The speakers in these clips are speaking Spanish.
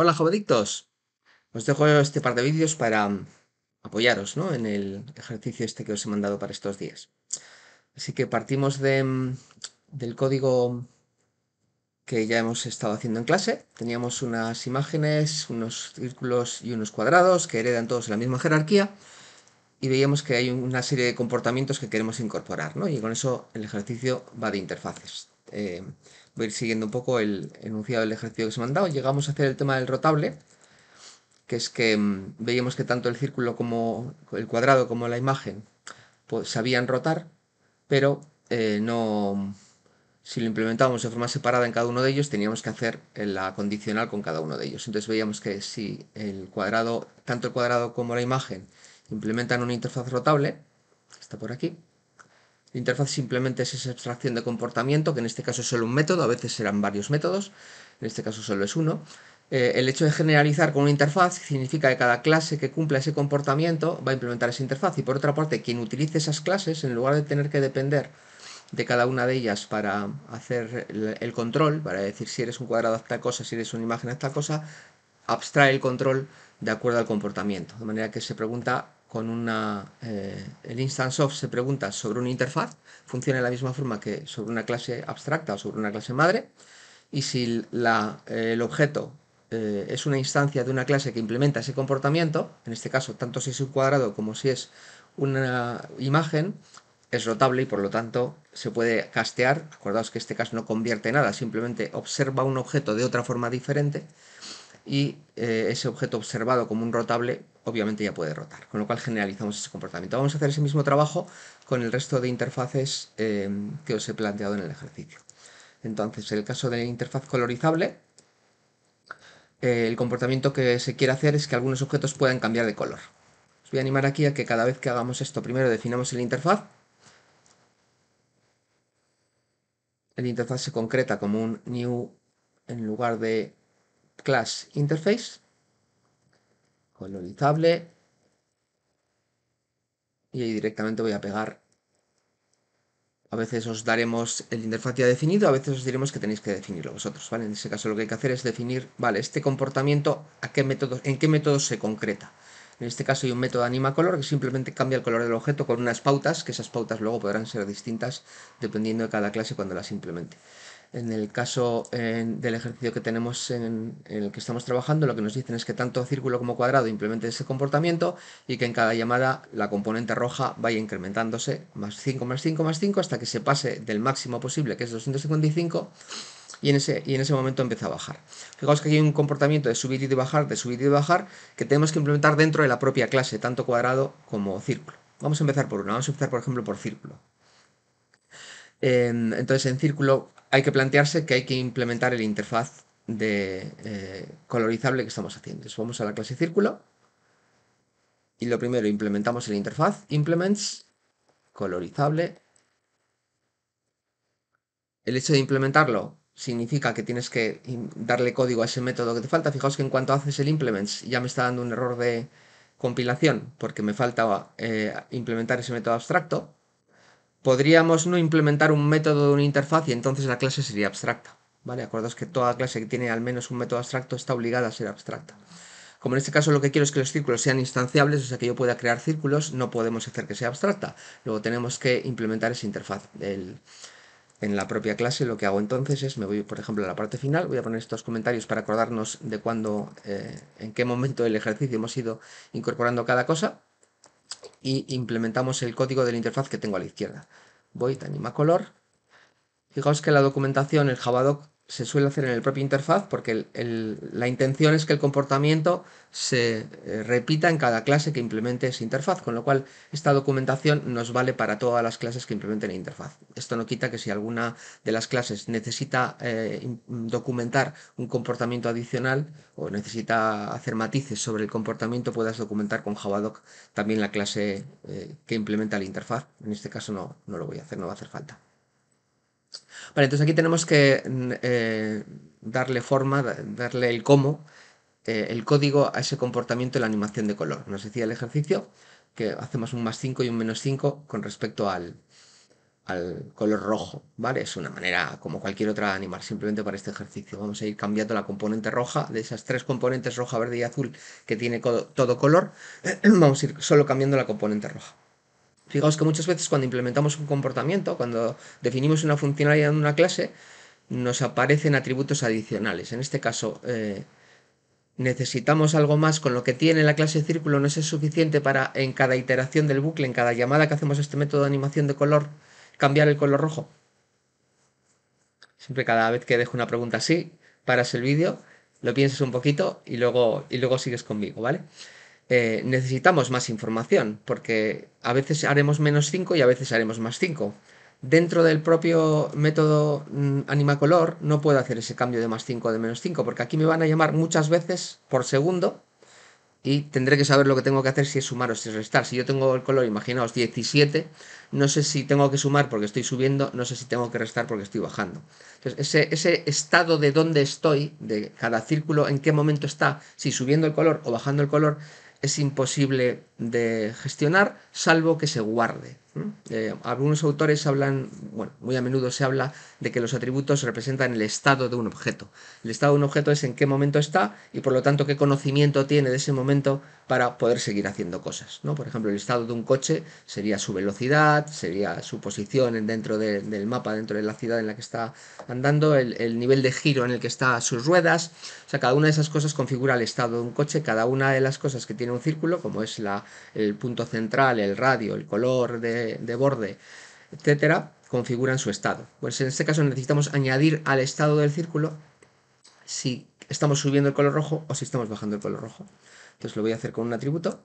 Hola, jovedictos, Os dejo este par de vídeos para mm, apoyaros ¿no? en el ejercicio este que os he mandado para estos días. Así que partimos mm, del código que ya hemos estado haciendo en clase. Teníamos unas imágenes, unos círculos y unos cuadrados que heredan todos la misma jerarquía y veíamos que hay una serie de comportamientos que queremos incorporar, ¿no? Y con eso el ejercicio va de interfaces. Eh, voy a ir siguiendo un poco el enunciado del ejercicio que se me han Llegamos a hacer el tema del rotable, que es que mm, veíamos que tanto el círculo como el cuadrado como la imagen pues, sabían rotar, pero eh, no si lo implementábamos de forma separada en cada uno de ellos, teníamos que hacer la condicional con cada uno de ellos. Entonces veíamos que si el cuadrado, tanto el cuadrado como la imagen, implementan una interfaz rotable, está por aquí, la interfaz simplemente es esa abstracción de comportamiento, que en este caso es solo un método, a veces serán varios métodos, en este caso solo es uno. Eh, el hecho de generalizar con una interfaz significa que cada clase que cumpla ese comportamiento va a implementar esa interfaz y por otra parte quien utilice esas clases, en lugar de tener que depender de cada una de ellas para hacer el control, para decir si eres un cuadrado a esta cosa, si eres una imagen a esta cosa, abstrae el control de acuerdo al comportamiento. De manera que se pregunta con una... Eh, el instance of se pregunta sobre una interfaz, funciona de la misma forma que sobre una clase abstracta o sobre una clase madre, y si la, eh, el objeto eh, es una instancia de una clase que implementa ese comportamiento, en este caso tanto si es un cuadrado como si es una imagen, es rotable y por lo tanto se puede castear. Acordaos que este caso no convierte nada, simplemente observa un objeto de otra forma diferente y ese objeto observado como un rotable obviamente ya puede rotar, con lo cual generalizamos ese comportamiento. Vamos a hacer ese mismo trabajo con el resto de interfaces eh, que os he planteado en el ejercicio. Entonces, en el caso de la interfaz colorizable, eh, el comportamiento que se quiere hacer es que algunos objetos puedan cambiar de color. Os voy a animar aquí a que cada vez que hagamos esto, primero definamos el interfaz. El interfaz se concreta como un new en lugar de class interface colonizable Y ahí directamente voy a pegar. A veces os daremos el interfaz ya definido, a veces os diremos que tenéis que definirlo vosotros, ¿vale? En ese caso lo que hay que hacer es definir, vale, este comportamiento a qué en qué método se concreta. En este caso hay un método anima color que simplemente cambia el color del objeto con unas pautas, que esas pautas luego podrán ser distintas dependiendo de cada clase cuando las implemente. En el caso del ejercicio que tenemos en, el que estamos trabajando, lo que nos dicen es que tanto círculo como cuadrado implementen ese comportamiento y que en cada llamada la componente roja vaya incrementándose más 5, más 5, más 5 hasta que se pase del máximo posible, que es 255, y en ese, y en ese momento empieza a bajar. Fijaos que hay un comportamiento de subir y de bajar, de subir y de bajar, que tenemos que implementar dentro de la propia clase, tanto cuadrado como círculo. Vamos a empezar por una, vamos a empezar por ejemplo por círculo em, entonces en círculo hay que plantearse que hay que implementar el interfaz de eh, colorizable que estamos haciendo. vamos a la clase círculo y lo primero implementamos el interfaz implements colorizable. El hecho de implementarlo significa que tienes que darle código a ese método que te falta. Fijaos que en cuanto haces el implements ya me está dando un error de compilación porque me faltaba eh, implementar ese método abstracto podríamos no implementar un método de una interfaz y entonces la clase sería abstracta. ¿Vale? Acordaos que toda clase que tiene al menos un método abstracto está obligada a ser abstracta. Como en este caso lo que quiero es que los círculos sean instanciables, o sea que yo pueda crear círculos, no podemos hacer que sea abstracta. Luego tenemos que implementar esa interfaz. en la propia clase lo que hago entonces es, me voy por ejemplo a la parte final, voy a poner estos comentarios para acordarnos de cuándo, eh, en qué momento del ejercicio hemos ido incorporando cada cosa y implementamos el código de la interfaz que tengo a la izquierda. Voy a Anima Color. Fijaos que la documentación, el Javadoc, se suele hacer en el propio interfaz porque la intención es que el comportamiento se eh, repita en cada clase que implemente esa interfaz, con lo cual esta documentación nos vale para todas las clases que implementen la interfaz. Esto no quita que si alguna de las clases necesita eh, documentar un comportamiento adicional o necesita hacer matices sobre el comportamiento, puedas documentar con Javadoc también la clase eh, que implementa la interfaz. En este caso no, no lo voy a hacer, no va a hacer falta. Vale, entonces aquí tenemos que mm, eh, darle forma, darle el cómo, eh, el código a ese comportamiento de la animación de color. Nos decía el ejercicio que hacemos un más 5 y un menos 5 con respecto al, al color rojo, ¿vale? Es una manera como cualquier otra de animar, simplemente para este ejercicio. Vamos a ir cambiando la componente roja, de esas tres componentes roja, verde y azul que tiene todo color, vamos a ir solo cambiando la componente roja. Fijaos que muchas veces cuando implementamos un comportamiento, cuando definimos una funcionalidad en una clase, nos aparecen atributos adicionales. En este caso, eh, necesitamos algo más con lo que tiene la clase círculo, no es suficiente para en cada iteración del bucle, en cada llamada que hacemos a este método de animación de color, cambiar el color rojo. Siempre cada vez que dejo una pregunta así, paras el vídeo, lo piensas un poquito y luego, y luego sigues conmigo, ¿vale? Eh, necesitamos más información, porque a veces haremos menos 5 y a veces haremos más 5. Dentro del propio método mm, Animacolor no puedo hacer ese cambio de más 5 o de menos 5, porque aquí me van a llamar muchas veces por segundo y tendré que saber lo que tengo que hacer si es sumar o si es restar. Si yo tengo el color, imaginaos, 17, no sé si tengo que sumar porque estoy subiendo, no sé si tengo que restar porque estoy bajando. Entonces, ese, ese estado de dónde estoy, de cada círculo, en qué momento está, si subiendo el color o bajando el color, es imposible de gestionar salvo que se guarde. Eh, algunos autores hablan, bueno, muy a menudo se habla de que los atributos representan el estado de un objeto. El estado de un objeto es en qué momento está y por lo tanto qué conocimiento tiene de ese momento para poder seguir haciendo cosas. ¿no? Por ejemplo, el estado de un coche sería su velocidad, sería su posición dentro del mapa, dentro de la ciudad en la que está andando, el nivel de giro en el que están sus ruedas, o sea, cada una de esas cosas configura el estado de un coche, cada una de las cosas que tiene un círculo, como es el punto central, el radio, el color de, de borde, etcétera, configuran su estado. Pues en este caso necesitamos añadir al estado del círculo si estamos subiendo el color rojo o si estamos bajando el color rojo. Entonces lo voy a hacer con un atributo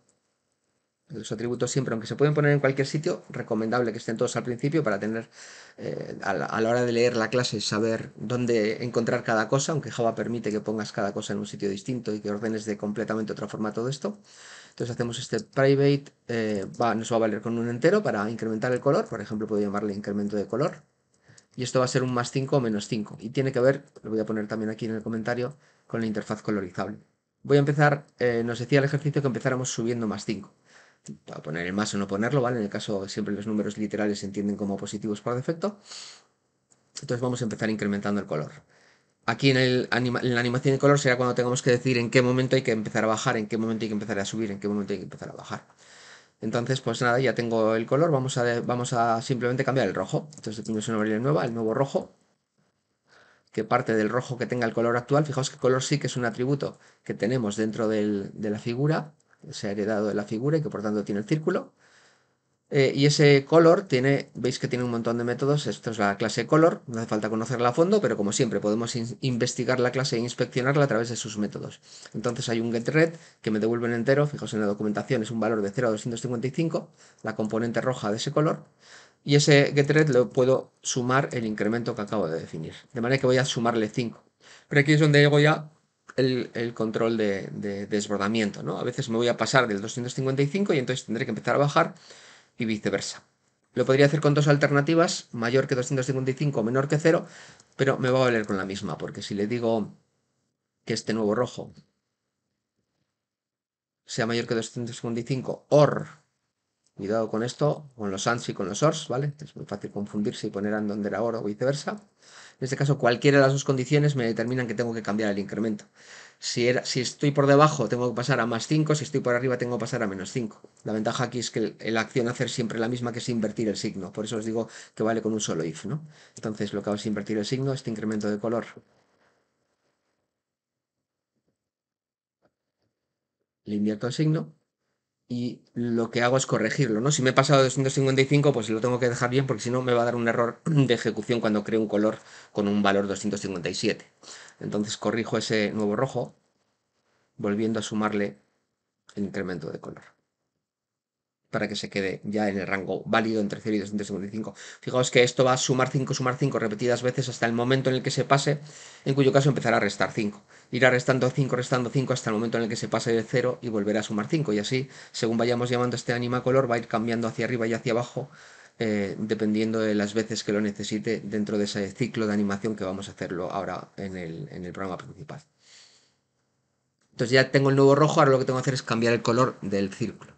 los atributos siempre, aunque se pueden poner en cualquier sitio, recomendable que estén todos al principio para tener eh, a, la, hora de leer la clase saber dónde encontrar cada cosa, aunque Java permite que pongas cada cosa en un sitio distinto y que ordenes de completamente otra forma todo esto. Entonces hacemos este private, eh, nos va a valer con un entero para incrementar el color, por ejemplo puedo llamarle incremento de color. Y esto va a ser un más 5 o menos 5. Y tiene que ver, lo voy a poner también aquí en el comentario, con la interfaz colorizable. Voy a empezar, eh, nos decía el ejercicio que empezáramos subiendo más 5 a poner el más o no ponerlo, ¿vale? En el caso siempre los números literales se entienden como positivos por defecto. Entonces vamos a empezar incrementando el color. Aquí en, en la animación de color será cuando tengamos que decir en qué momento hay que empezar a bajar, en qué momento hay que empezar a subir, en qué momento hay que empezar a bajar. Entonces, pues nada, ya tengo el color, vamos a, vamos a simplemente cambiar el rojo. Entonces tengo una variable nueva, el nuevo rojo, que parte del rojo que tenga el color actual. Fijaos que color sí que es un atributo que tenemos dentro del, de la figura, se ha heredado de la figura y que por tanto tiene el círculo. Eh, y ese color tiene, veis que tiene un montón de métodos, esto es la clase color, no hace falta conocerla a fondo, pero como siempre podemos investigar la clase e inspeccionarla a través de sus métodos. Entonces hay un getRed que me devuelve un entero, fijaos en la documentación, es un valor de 0 a 255, la componente roja de ese color, y ese getRed lo puedo sumar el incremento que acabo de definir, de manera que voy a sumarle 5. Pero aquí es donde llego ya el, control de, desbordamiento. ¿no? A veces me voy a pasar del 255 y entonces tendré que empezar a bajar y viceversa. Lo podría hacer con dos alternativas, mayor que 255 o menor que 0, pero me va a valer con la misma, porque si le digo que este nuevo rojo sea mayor que 255 OR, cuidado con esto, con los ANDs y con los ORs, ¿vale? Es muy fácil confundirse y poner AND donde era OR o viceversa. En este caso, cualquiera de las dos condiciones me determinan que tengo que cambiar el incremento. Si, era, si estoy por debajo, tengo que pasar a más 5, si estoy por arriba, tengo que pasar a menos 5. La ventaja aquí es que la acción hacer siempre la misma que es invertir el signo. Por eso os digo que vale con un solo if, ¿no? Entonces, lo que hago es invertir el signo, este incremento de color. Le invierto el signo y lo que hago es corregirlo, ¿no? Si me he pasado 255, pues lo tengo que dejar bien porque si no me va a dar un error de ejecución cuando creo un color con un valor 257. Entonces corrijo ese nuevo rojo volviendo a sumarle el incremento de color para que se quede ya en el rango válido entre 0 y 255. Fijaos que esto va a sumar 5, sumar 5 repetidas veces hasta el momento en el que se pase, en cuyo caso empezará a restar 5. Irá restando 5, restando 5 hasta el momento en el que se pase de 0 y volverá a sumar 5. Y así, según vayamos llamando a este anima color, va a ir cambiando hacia arriba y hacia abajo, eh, dependiendo de las veces que lo necesite dentro de ese ciclo de animación que vamos a hacerlo ahora en el, en el programa principal. Entonces ya tengo el nuevo rojo, ahora lo que tengo que hacer es cambiar el color del círculo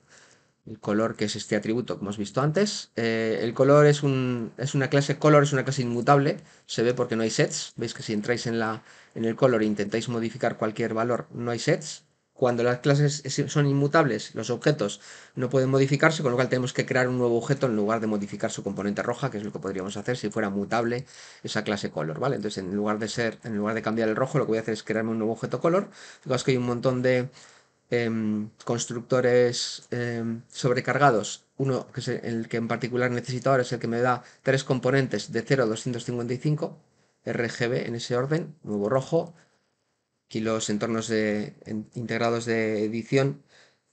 el color, que es este atributo que hemos visto antes. Eh, el color es, un, es, una clase color, es una clase inmutable, se ve porque no hay sets. Veis que si entráis en, la, en el color e intentáis modificar cualquier valor, no hay sets. Cuando las clases son inmutables, los objetos no pueden modificarse, con lo cual tenemos que crear un nuevo objeto en lugar de modificar su componente roja, que es lo que podríamos hacer si fuera mutable esa clase color, ¿vale? Entonces, en lugar de ser, en lugar de cambiar el rojo, lo que voy a hacer es crearme un nuevo objeto color. Fijaos que hay un montón de, Em, constructores em, sobrecargados. Uno, que es el que en particular necesito ahora, es el que me da tres componentes de 0 a 255, RGB en ese orden, nuevo rojo, y los entornos de, integrados de edición,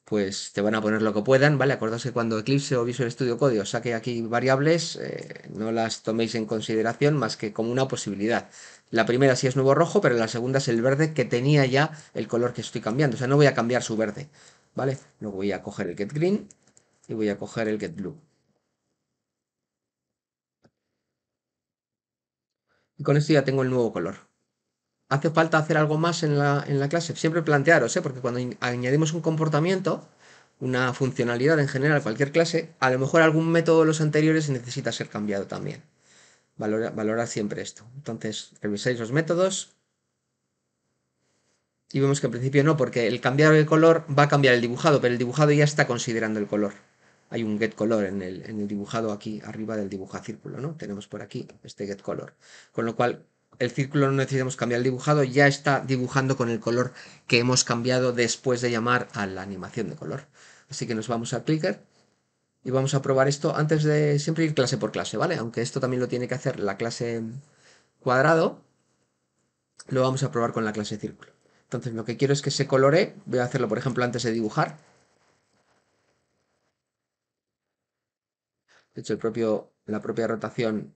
pues te van a poner lo que puedan, ¿vale? Acordaos que cuando Eclipse o Visual Studio Code saque aquí variables, eh, no las toméis en consideración más que como una posibilidad. La primera sí es nuevo rojo, pero la segunda es el verde que tenía ya el color que estoy cambiando. O sea, no voy a cambiar su verde, ¿vale? Luego voy a coger el get green y voy a coger el get blue. Y con esto ya tengo el nuevo color. ¿Hace falta hacer algo más en la, clase? Siempre plantearos, ¿eh? porque cuando añadimos un comportamiento, una funcionalidad en general, cualquier clase, a lo mejor algún método de los anteriores necesita ser cambiado también. Valora, siempre esto. Entonces, revisáis los métodos. Y vemos que en principio no, porque el cambiar el color va a cambiar el dibujado, pero el dibujado ya está considerando el color. Hay un get color en el, en el dibujado aquí, arriba del dibuja círculo, ¿no? Tenemos por aquí este get color. Con lo cual, el círculo no necesitamos cambiar el dibujado, ya está dibujando con el color que hemos cambiado después de llamar a la animación de color. Así que nos vamos a Clicker y vamos a probar esto antes de siempre ir clase por clase, ¿vale? Aunque esto también lo tiene que hacer la clase cuadrado, lo vamos a probar con la clase círculo. Entonces lo que quiero es que se colore, voy a hacerlo por ejemplo antes de dibujar. De hecho, el propio, la propia rotación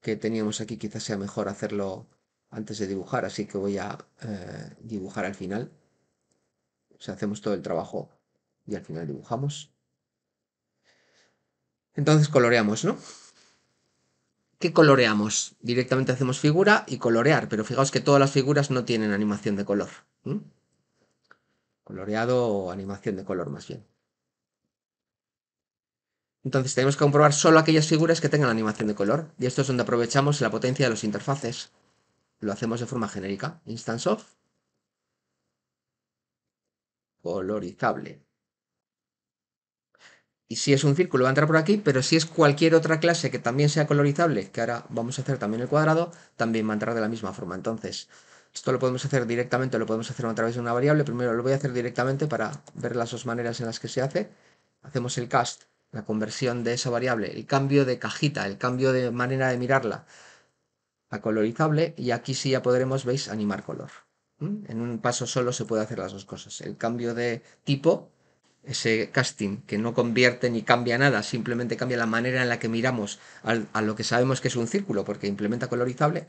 que teníamos aquí quizás sea mejor hacerlo antes de dibujar, así que voy a eh, dibujar al final. O sea, hacemos todo el trabajo y al final dibujamos. Entonces coloreamos, ¿no? ¿Qué coloreamos? Directamente hacemos figura y colorear, pero fijaos que todas las figuras no tienen animación de color. Coloreado o animación de color más bien. Entonces tenemos que comprobar solo aquellas figuras que tengan animación de color. Y esto es donde aprovechamos la potencia de los interfaces. Lo hacemos de forma genérica. Instance of. Colorizable y si es un círculo va a entrar por aquí, pero si es cualquier otra clase que también sea colorizable, que ahora vamos a hacer también el cuadrado, también va a entrar de la misma forma. Entonces, esto lo podemos hacer directamente, lo podemos hacer a través de una variable. Primero lo voy a hacer directamente para ver las dos maneras en las que se hace. Hacemos el cast, la conversión de esa variable, el cambio de cajita, el cambio de manera de mirarla a colorizable y aquí sí ya podremos, veis, animar color. ¿Mm? En un paso solo se puede hacer las dos cosas. El cambio de tipo ese casting que no convierte ni cambia nada, simplemente cambia la manera en la que miramos a lo que sabemos que es un círculo, porque implementa colorizable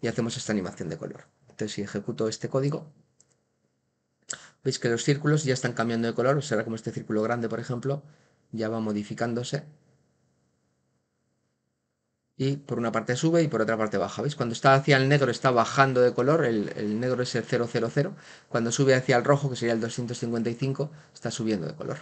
y hacemos esta animación de color. Entonces, si ejecuto este código, veis que los círculos ya están cambiando de color, será como este círculo grande, por ejemplo, ya va modificándose y por una parte sube y por otra parte baja. ¿Veis? Cuando está hacia el negro está bajando de color, el, negro es el 000, cuando sube hacia el rojo, que sería el 255, está subiendo de color.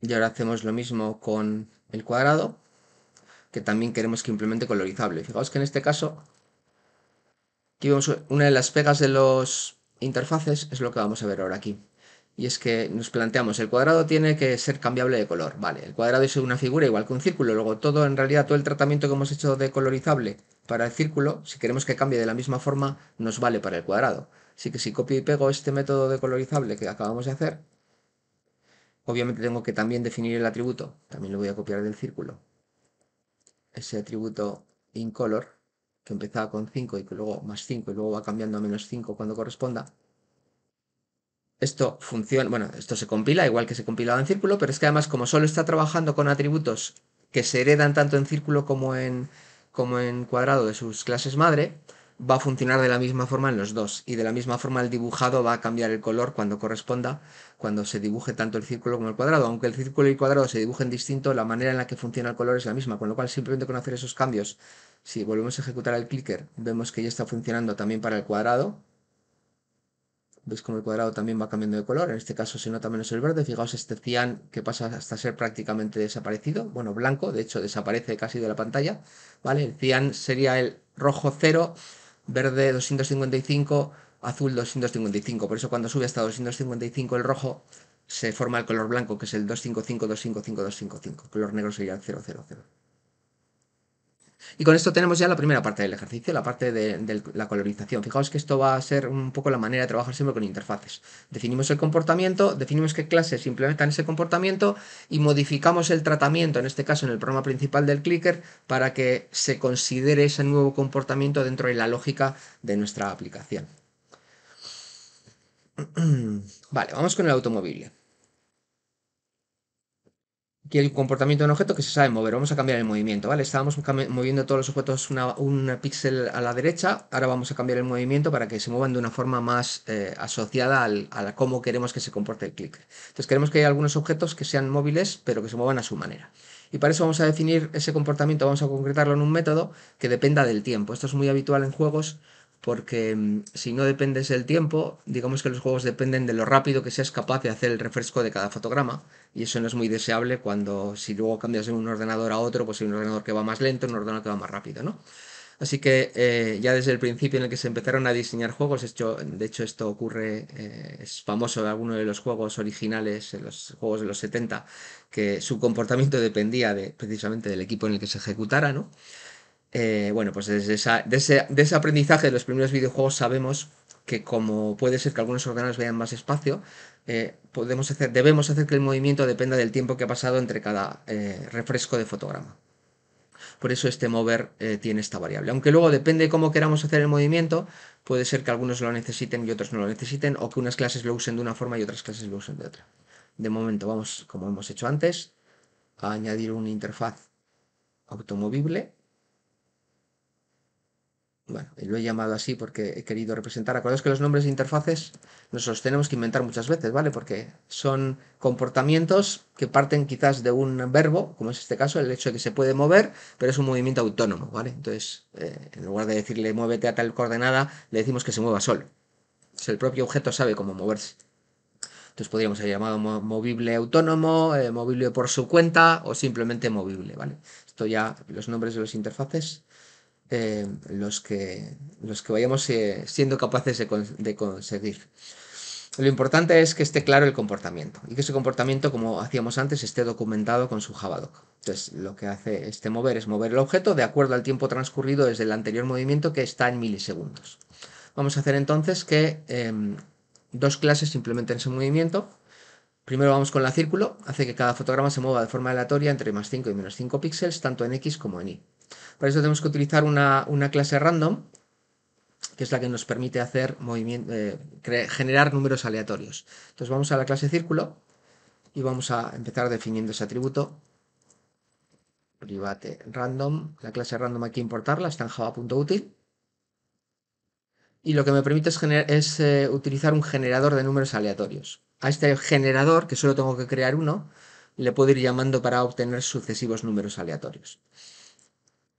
Y ahora hacemos lo mismo con el cuadrado, que también queremos que implemente colorizable. Fijaos que en este caso, una de las pegas de los interfaces, es lo que vamos a ver ahora aquí. Y es que nos planteamos, el cuadrado tiene que ser cambiable de color. Vale, el cuadrado es una figura igual que un círculo. Luego todo, en realidad, todo el tratamiento que hemos hecho de colorizable para el círculo, si queremos que cambie de la misma forma, nos vale para el cuadrado. Así que si copio y pego este método de colorizable que acabamos de hacer, obviamente tengo que también definir el atributo. También lo voy a copiar del círculo. Ese atributo incolor, que empezaba con 5 y que luego más 5 y luego va cambiando a menos 5 cuando corresponda esto funciona, bueno, esto se compila igual que se compilaba en círculo, pero es que además como solo está trabajando con atributos que se heredan tanto en círculo como en, como en cuadrado de sus clases madre, va a funcionar de la misma forma en los dos y de la misma forma el dibujado va a cambiar el color cuando corresponda, cuando se dibuje tanto el círculo como el cuadrado. Aunque el círculo y el cuadrado se dibujen distinto, la manera en la que funciona el color es la misma, con lo cual simplemente con hacer esos cambios, si volvemos a ejecutar el clicker, vemos que ya está funcionando también para el cuadrado veis como el cuadrado también va cambiando de color, en este caso se nota menos el verde, fijaos este cian que pasa hasta ser prácticamente desaparecido, bueno, blanco, de hecho desaparece casi de la pantalla, ¿vale? El cian sería el rojo 0, verde 255, azul 255, por eso cuando sube hasta 255 el rojo se forma el color blanco, que es el 255, 255, 255, el color negro sería el 000. Y con esto tenemos ya la primera parte del ejercicio, la parte de, la colorización. Fijaos que esto va a ser un poco la manera de trabajar siempre con interfaces. Definimos el comportamiento, definimos qué clases implementan ese comportamiento y modificamos el tratamiento, en este caso en el programa principal del clicker, para que se considere ese nuevo comportamiento dentro de la lógica de nuestra aplicación. Vale, vamos con el automóvil que el comportamiento de un objeto que se sabe mover. Vamos a cambiar el movimiento, ¿vale? Estábamos moviendo todos los objetos un píxel a la derecha, ahora vamos a cambiar el movimiento para que se muevan de una forma más eh, asociada al, a cómo queremos que se comporte el clic. Entonces queremos que haya algunos objetos que sean móviles, pero que se muevan a su manera. Y para eso vamos a definir ese comportamiento, vamos a concretarlo en un método que dependa del tiempo. Esto es muy habitual en juegos porque mm, si no dependes del tiempo, digamos que los juegos dependen de lo rápido que seas capaz de hacer el refresco de cada fotograma, y eso no es muy deseable cuando si luego cambias de un ordenador a otro, pues hay un ordenador que va más lento, un ordenador que va más rápido, ¿no? Así que eh, ya desde el principio en el que se empezaron a diseñar juegos, de hecho esto ocurre, eh, es famoso en alguno de los juegos originales, en los juegos de los 70, que su comportamiento dependía de, precisamente del equipo en el que se ejecutara, ¿no? Eh, bueno, pues desde ese, aprendizaje de los primeros videojuegos sabemos que como puede ser que algunos ordenadores vean más espacio, eh, podemos hacer, debemos hacer que el movimiento dependa del tiempo que ha pasado entre cada eh, refresco de fotograma. Por eso este mover tiene esta variable. Aunque luego depende de cómo queramos hacer el movimiento, puede ser que algunos lo necesiten y otros no lo necesiten, o que unas clases lo usen de una forma y otras clases lo usen de otra. De momento vamos, como hemos hecho antes, a añadir una interfaz automovible bueno, lo he llamado así porque he querido representar. Acordaos que los nombres de interfaces nos los tenemos que inventar muchas veces, ¿vale? Porque son comportamientos que parten quizás de un verbo, como es este caso, el hecho de que se puede mover, pero es un movimiento autónomo, ¿vale? Entonces, eh, en lugar de decirle muévete a tal coordenada, le decimos que se mueva solo. el propio objeto sabe cómo moverse. Entonces podríamos haber llamado movible autónomo, eh, movible por su cuenta o simplemente movible, ¿vale? Esto ya, los nombres de las interfaces eh, los, que, los que vayamos eh, siendo capaces de, conseguir. Lo importante es que esté claro el comportamiento y que ese comportamiento, como hacíamos antes, esté documentado con su Javadoc. Entonces, lo que hace este mover es mover el objeto de acuerdo al tiempo transcurrido desde el anterior movimiento que está en milisegundos. Vamos a hacer entonces que em, dos clases implementen ese movimiento. Primero vamos con la círculo, hace que cada fotograma se mueva de forma aleatoria entre más 5 y menos 5 píxeles, tanto en X como en Y. Para eso tenemos que utilizar una, clase random, que es la que nos permite hacer movimiento, eh, generar números aleatorios. Entonces vamos a la clase círculo y vamos a empezar definiendo ese atributo private random. La clase random hay que importarla, está en java.util. Y lo que me permite es, es eh, utilizar un generador de números aleatorios. A este generador, que solo tengo que crear uno, le puedo ir llamando para obtener sucesivos números aleatorios.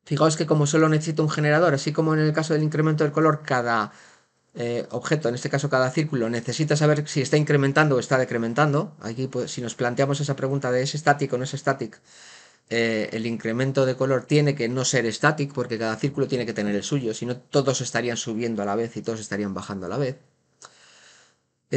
Fijaos que como solo necesito un generador, así como en el caso del incremento del color, cada eh, objeto, en este caso cada círculo, necesita saber si está incrementando o está decrementando. Aquí, pues, si nos planteamos esa pregunta de es estático o no es estático, eh, el incremento de color tiene que no ser estático porque cada círculo tiene que tener el suyo, si no todos estarían subiendo a la vez y todos estarían bajando a la vez.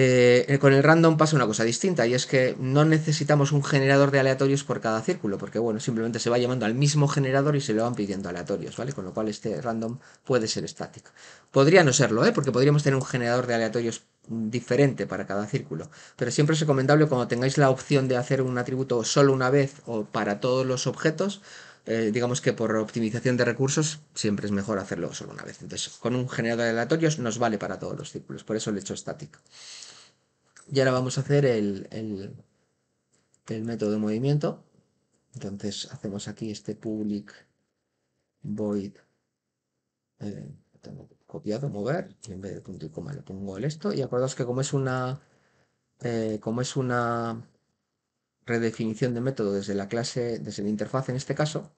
Eh, con el random pasa una cosa distinta y es que no necesitamos un generador de aleatorios por cada círculo, porque bueno, simplemente se va llamando al mismo generador y se le van pidiendo aleatorios, ¿vale? Con lo cual este random puede ser estático. Podría no serlo, ¿eh? Porque podríamos tener un generador de aleatorios diferente para cada círculo, pero siempre es recomendable cuando tengáis la opción de hacer un atributo solo una vez o para todos los objetos, eh, digamos que por optimización de recursos siempre es mejor hacerlo solo una vez. Entonces, con un generador de aleatorios nos vale para todos los círculos, por eso he hecho estático. Y ahora vamos a hacer el, método de movimiento. Entonces hacemos aquí este public void eh, copiado, mover, y en vez de punto y coma le pongo el esto. Y acordaos que como es una eh, como es una redefinición de método desde la clase, desde la interfaz en este caso,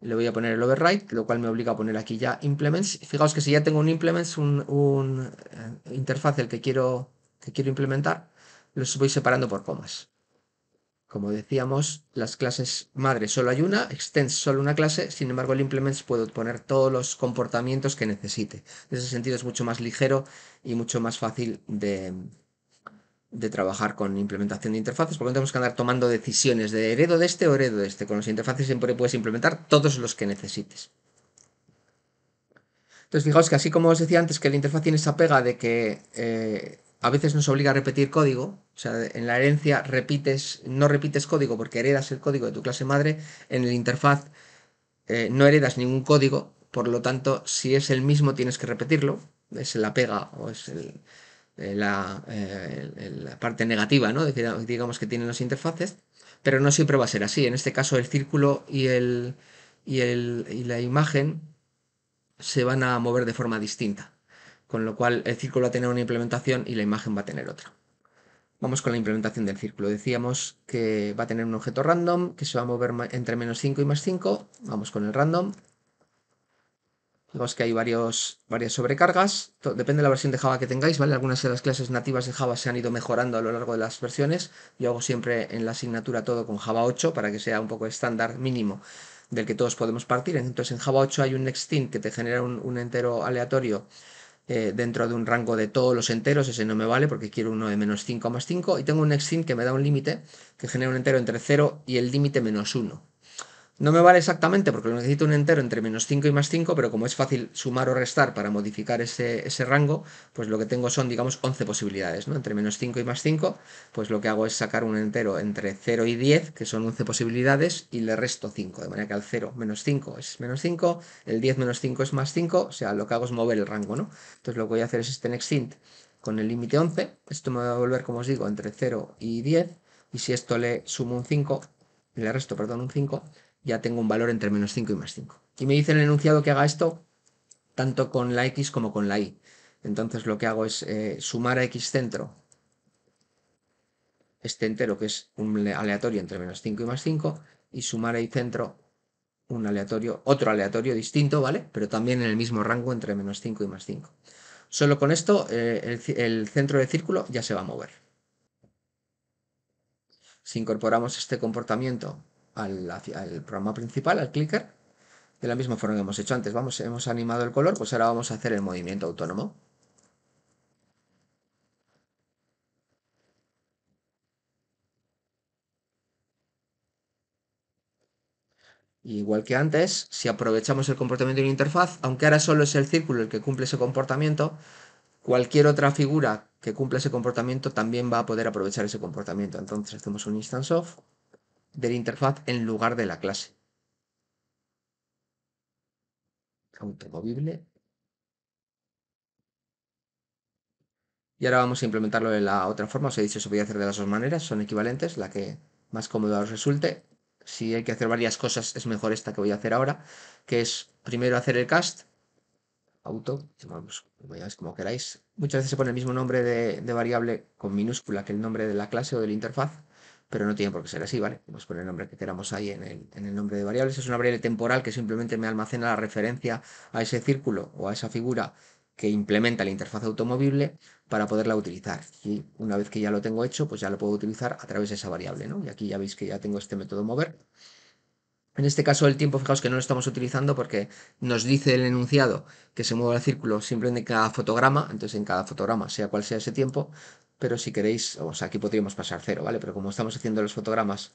le voy a poner el override, lo cual me obliga a poner aquí ya implements. Fijaos que si ya tengo un implements, un, eh, interfaz el que quiero que quiero implementar, los voy separando por comas. Como decíamos, las clases madre solo hay una, extends solo una clase, sin embargo el implements puedo poner todos los comportamientos que necesite. En ese sentido es mucho más ligero y mucho más fácil de, trabajar con implementación de interfaces, porque no tenemos que andar tomando decisiones de heredo de este o heredo de este. Con los interfaces siempre puedes implementar todos los que necesites. Entonces, fijaos que así como os decía antes que la interfaz tiene esa pega de que eh, a veces nos obliga a repetir código. O sea, en la herencia repites, no repites código porque heredas el código de tu clase madre. En el interfaz eh, no heredas ningún código. Por lo tanto, si es el mismo, tienes que repetirlo. Es la pega o es eh, eh, la, parte negativa, ¿no? digamos que tienen las interfaces. Pero no siempre va a ser así. En este caso, el círculo y, el, y, el, y la imagen se van a mover de forma distinta con lo cual el círculo va a tener una implementación y la imagen va a tener otra. Vamos con la implementación del círculo. Decíamos que va a tener un objeto random que se va a mover entre menos 5 y más 5. Vamos con el random. Vemos que hay varias sobrecargas. depende de la versión de Java que tengáis, ¿vale? Algunas de las clases nativas de Java se han ido mejorando a lo largo de las versiones. Yo hago siempre en la asignatura todo con Java 8 para que sea un poco estándar mínimo del que todos podemos partir. Entonces en Java 8 hay un extint que te genera un entero aleatorio eh, dentro de un rango de todos los enteros, ese no me vale porque quiero uno de menos 5 más 5, y tengo un nextint que me da un límite que genera un entero entre 0 y el límite menos 1. No me vale exactamente porque lo necesito un entero entre menos 5 y más 5, pero como es fácil sumar o restar para modificar ese, rango, pues lo que tengo son, digamos, 11 posibilidades, ¿no? Entre menos 5 y más 5, pues lo que hago es sacar un entero entre 0 y 10, que son 11 posibilidades, y le resto 5, de manera que al 0 menos 5 es menos 5, el 10 menos 5 es más 5, o sea, lo que hago es mover el rango, ¿no? Entonces lo que voy a hacer es este next int con el límite 11, esto me va a volver, como os digo, entre 0 y 10, y si esto le sumo un 5, le resto, perdón, un 5, ya tengo un valor entre menos 5 y más 5. Y me dice el enunciado que haga esto tanto con la x como con la y. Entonces lo que hago es eh, sumar a x centro este entero que es un aleatorio entre menos 5 y más 5 y sumar a y centro un aleatorio, otro aleatorio distinto, ¿vale? Pero también en el mismo rango entre menos 5 y más 5. Solo con esto eh, el, centro del círculo ya se va a mover. Si incorporamos este comportamiento al, programa principal, al clicker, de la misma forma que hemos hecho antes. Vamos, hemos animado el color, pues ahora vamos a hacer el movimiento autónomo. Igual que antes, si aprovechamos el comportamiento de una interfaz, aunque ahora solo es el círculo el que cumple ese comportamiento, cualquier otra figura que cumpla ese comportamiento también va a poder aprovechar ese comportamiento. Entonces hacemos un instance of del interfaz en lugar de la clase. Automovible. Y ahora vamos a implementarlo de la otra forma. Os he dicho, se puede hacer de las dos maneras, son equivalentes, la que más cómoda os resulte. Si hay que hacer varias cosas, es mejor esta que voy a hacer ahora, que es primero hacer el cast, auto, como queráis. Muchas veces se pone el mismo nombre de, de variable con minúscula que el nombre de la clase o de la interfaz pero no tiene por qué ser así, ¿vale? a poner el nombre que queramos ahí en el, en el, nombre de variables. Es una variable temporal que simplemente me almacena la referencia a ese círculo o a esa figura que implementa la interfaz automovible para poderla utilizar. Y una vez que ya lo tengo hecho, pues ya lo puedo utilizar a través de esa variable, ¿no? Y aquí ya veis que ya tengo este método mover en este caso el tiempo, fijaos que no lo estamos utilizando porque nos dice el enunciado que se mueve el círculo simplemente en cada fotograma, entonces en cada fotograma, sea cual sea ese tiempo, pero si queréis, o sea, aquí podríamos pasar cero, ¿vale? Pero como estamos haciendo los fotogramas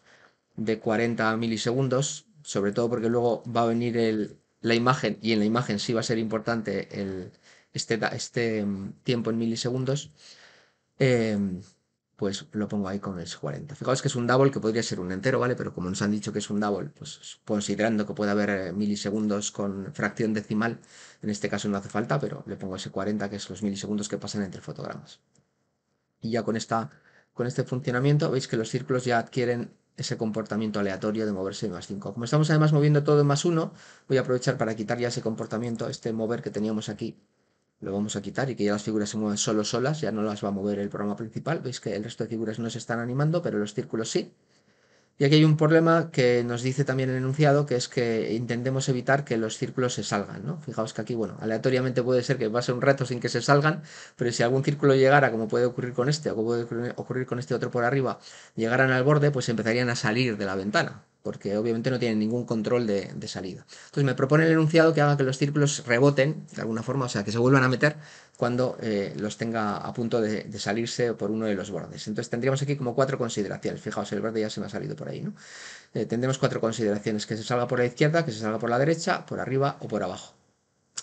de 40 milisegundos, sobre todo porque luego va a venir la imagen y en la imagen sí va a ser importante este, este mm, tiempo en milisegundos, eh, pues lo pongo ahí con ese 40. Fijaos que es un double que podría ser un entero, ¿vale? Pero como nos han dicho que es un double, pues considerando que puede haber eh, milisegundos con fracción decimal, en este caso no hace falta, pero le pongo ese 40, que es los milisegundos que pasan entre fotogramas. Y ya con, esta, con este funcionamiento veis que los círculos ya adquieren ese comportamiento aleatorio de moverse de más 5. Como estamos además moviendo todo en más 1, voy a aprovechar para quitar ya ese comportamiento, este mover que teníamos aquí, lo vamos a quitar y que ya las figuras se mueven solo solas, ya no las va a mover el programa principal. Veis que el resto de figuras no se están animando, pero los círculos sí. Y aquí hay un problema que nos dice también el enunciado, que es que intentemos evitar que los círculos se salgan, ¿no? Fijaos que aquí, bueno, aleatoriamente puede ser que va a ser un reto sin que se salgan, pero si algún círculo llegara, como puede ocurrir con este, o como puede ocurrir con este otro por arriba, llegaran al borde, pues empezarían a salir de la ventana porque obviamente no tienen ningún control de, salida. Entonces me propone el enunciado que haga que los círculos reboten de alguna forma, o sea, que se vuelvan a meter cuando eh, los tenga a punto de, salirse por uno de los bordes. Entonces tendríamos aquí como cuatro consideraciones. Fijaos, el verde ya se me ha salido por ahí, ¿no? Eh, tendremos cuatro consideraciones, que se salga por la izquierda, que se salga por la derecha, por arriba o por abajo.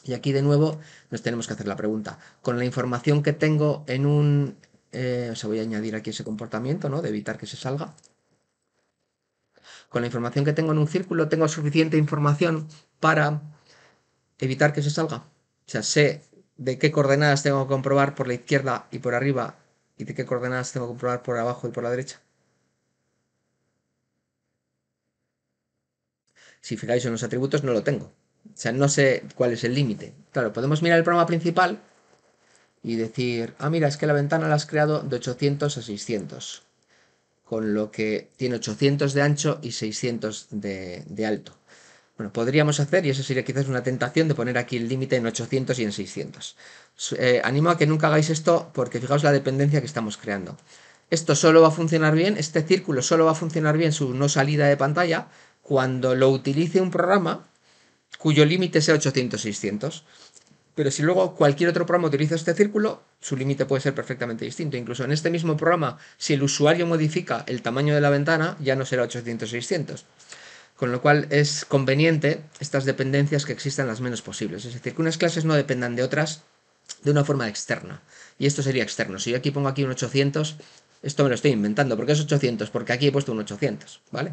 Y aquí de nuevo nos tenemos que hacer la pregunta. Con la información que tengo en un... Eh, o sea, voy a añadir aquí ese comportamiento, ¿no? De evitar que se salga con la información que tengo en un círculo, tengo suficiente información para evitar que se salga. O sea, sé de qué coordenadas tengo que comprobar por la izquierda y por arriba y de qué coordenadas tengo que comprobar por abajo y por la derecha. Si fijáis en los atributos, no lo tengo. O sea, no sé cuál es el límite. Claro, podemos mirar el programa principal y decir, ah, mira, es que la ventana la has creado de 800 a 600 con lo que tiene 800 de ancho y 600 de, alto. Bueno, podríamos hacer, y eso sería quizás una tentación, de poner aquí el límite en 800 y en 600. Eh, animo a que nunca hagáis esto porque fijaos la dependencia que estamos creando. Esto solo va a funcionar bien, este círculo solo va a funcionar bien su no salida de pantalla cuando lo utilice un programa cuyo límite sea 800-600. Pero si luego cualquier otro programa utiliza este círculo, su límite puede ser perfectamente distinto. Incluso en este mismo programa, si el usuario modifica el tamaño de la ventana, ya no será 800-600. Con lo cual es conveniente estas dependencias que existan las menos posibles. Es decir, que unas clases no dependan de otras de una forma externa. Y esto sería externo. Si yo aquí pongo aquí un 800, esto me lo estoy inventando. porque es 800? Porque aquí he puesto un 800, ¿vale?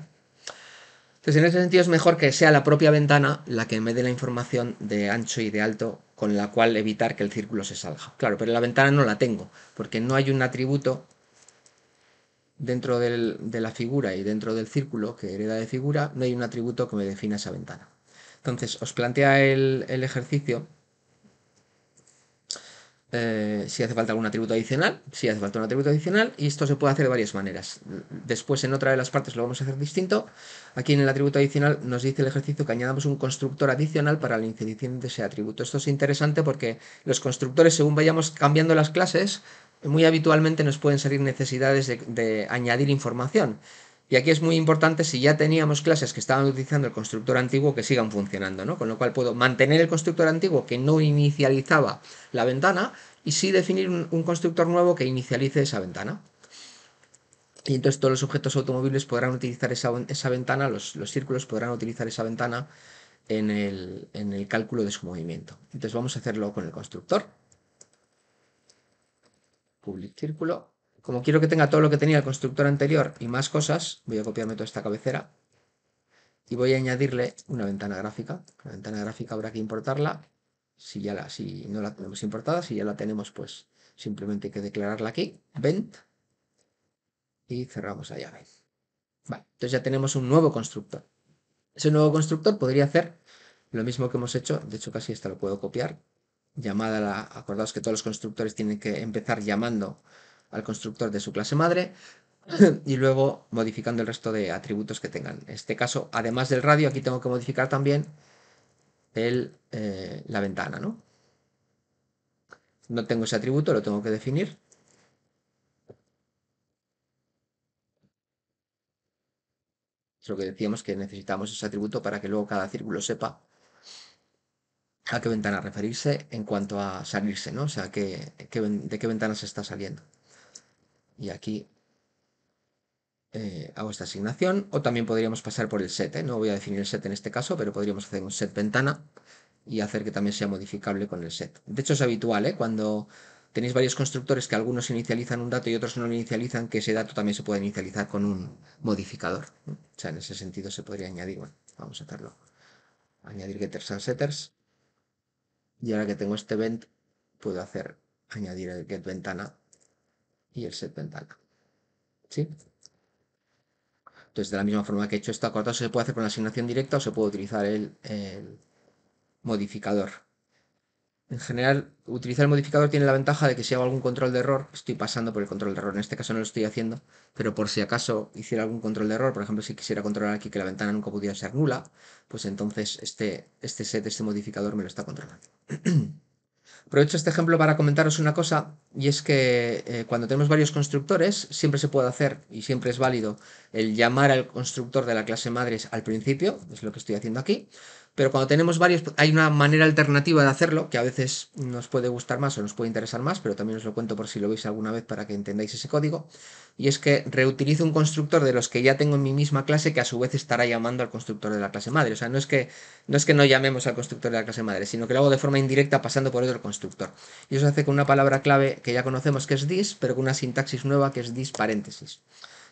Entonces, en ese sentido es mejor que sea la propia ventana la que me dé la información de ancho y de alto con la cual evitar que el círculo se salga. Claro, pero la ventana no la tengo, porque no hay un atributo dentro de la figura y dentro del círculo que hereda de figura, no hay un atributo que me defina esa ventana. Entonces, os plantea el ejercicio eh, si hace falta algún atributo adicional, si hace falta un atributo adicional, y esto se puede hacer de varias maneras. Después en otra de las partes lo vamos a hacer distinto. Aquí en el atributo adicional nos dice el ejercicio que añadamos un constructor adicional para la incidición de ese atributo. Esto es interesante porque los constructores, según vayamos cambiando las clases, muy habitualmente nos pueden salir necesidades de añadir información. Y aquí es muy importante si ya teníamos clases que estaban utilizando el constructor antiguo que sigan funcionando, ¿no? Con lo cual puedo mantener el constructor antiguo que no inicializaba la ventana y sí definir un, constructor nuevo que inicialice esa ventana. Y entonces todos los objetos automóviles podrán utilizar esa, ventana, los, círculos podrán utilizar esa ventana en el, en el cálculo de su movimiento. Entonces vamos a hacerlo con el constructor. Public círculo como quiero que tenga todo lo que tenía el constructor anterior y más cosas, voy a copiarme toda esta cabecera y voy a añadirle una ventana gráfica. La ventana gráfica habrá que importarla. Si ya la, si no la tenemos importada, si ya la tenemos, pues simplemente hay que declararla aquí, vent, y cerramos la llave. Vale, entonces ya tenemos un nuevo constructor. Ese nuevo constructor podría hacer lo mismo que hemos hecho, de hecho casi hasta lo puedo copiar, llamada, la, acordaos que todos los constructores tienen que empezar llamando al constructor de su clase madre y luego modificando el resto de atributos que tengan. En este caso, además del radio, aquí tengo que modificar también el, eh, la ventana, ¿no? tengo ese atributo, lo tengo que definir. Es lo que decíamos que necesitamos ese atributo para que luego cada círculo sepa a qué ventana referirse en cuanto a salirse, ¿no? O sea, de qué ventana se está saliendo y aquí eh, hago esta asignación o también podríamos pasar por el set, ¿eh? no voy a definir el set en este caso, pero podríamos hacer un set ventana y hacer que también sea modificable con el set. De hecho es habitual, ¿eh? cuando tenéis varios constructores que algunos inicializan un dato y otros no lo inicializan, que ese dato también se pueda inicializar con un modificador. O sea, en ese sentido se podría añadir, bueno, vamos a hacerlo. Añadir getters and setters. Y ahora que tengo este vent, puedo hacer, añadir el get ventana y el set ventana. ¿Sí? Entonces, de la misma forma que he hecho esto acortado se puede hacer con la asignación directa o se puede utilizar el, modificador. En general, utilizar el modificador tiene la ventaja de que si hago algún control de error, estoy pasando por el control de error. En este caso no lo estoy haciendo, pero por si acaso hiciera algún control de error, por ejemplo, si quisiera controlar aquí que la ventana nunca pudiera ser nula, pues entonces este, este set, este modificador me lo está controlando. Aprovecho este ejemplo para comentaros una cosa, y es que eh, cuando tenemos varios constructores, siempre se puede hacer, y siempre es válido, el llamar al constructor de la clase madres al principio, es lo que estoy haciendo aquí, pero cuando tenemos varios, hay una manera alternativa de hacerlo, que a veces nos puede gustar más o nos puede interesar más, pero también os lo cuento por si lo veis alguna vez para que entendáis ese código. Y es que reutilizo un constructor de los que ya tengo en mi misma clase que a su vez estará llamando al constructor de la clase madre. O sea, no es que no, es que no llamemos al constructor de la clase madre, sino que lo hago de forma indirecta pasando por otro constructor. Y eso hace con una palabra clave que ya conocemos que es this, pero con una sintaxis nueva que es this paréntesis.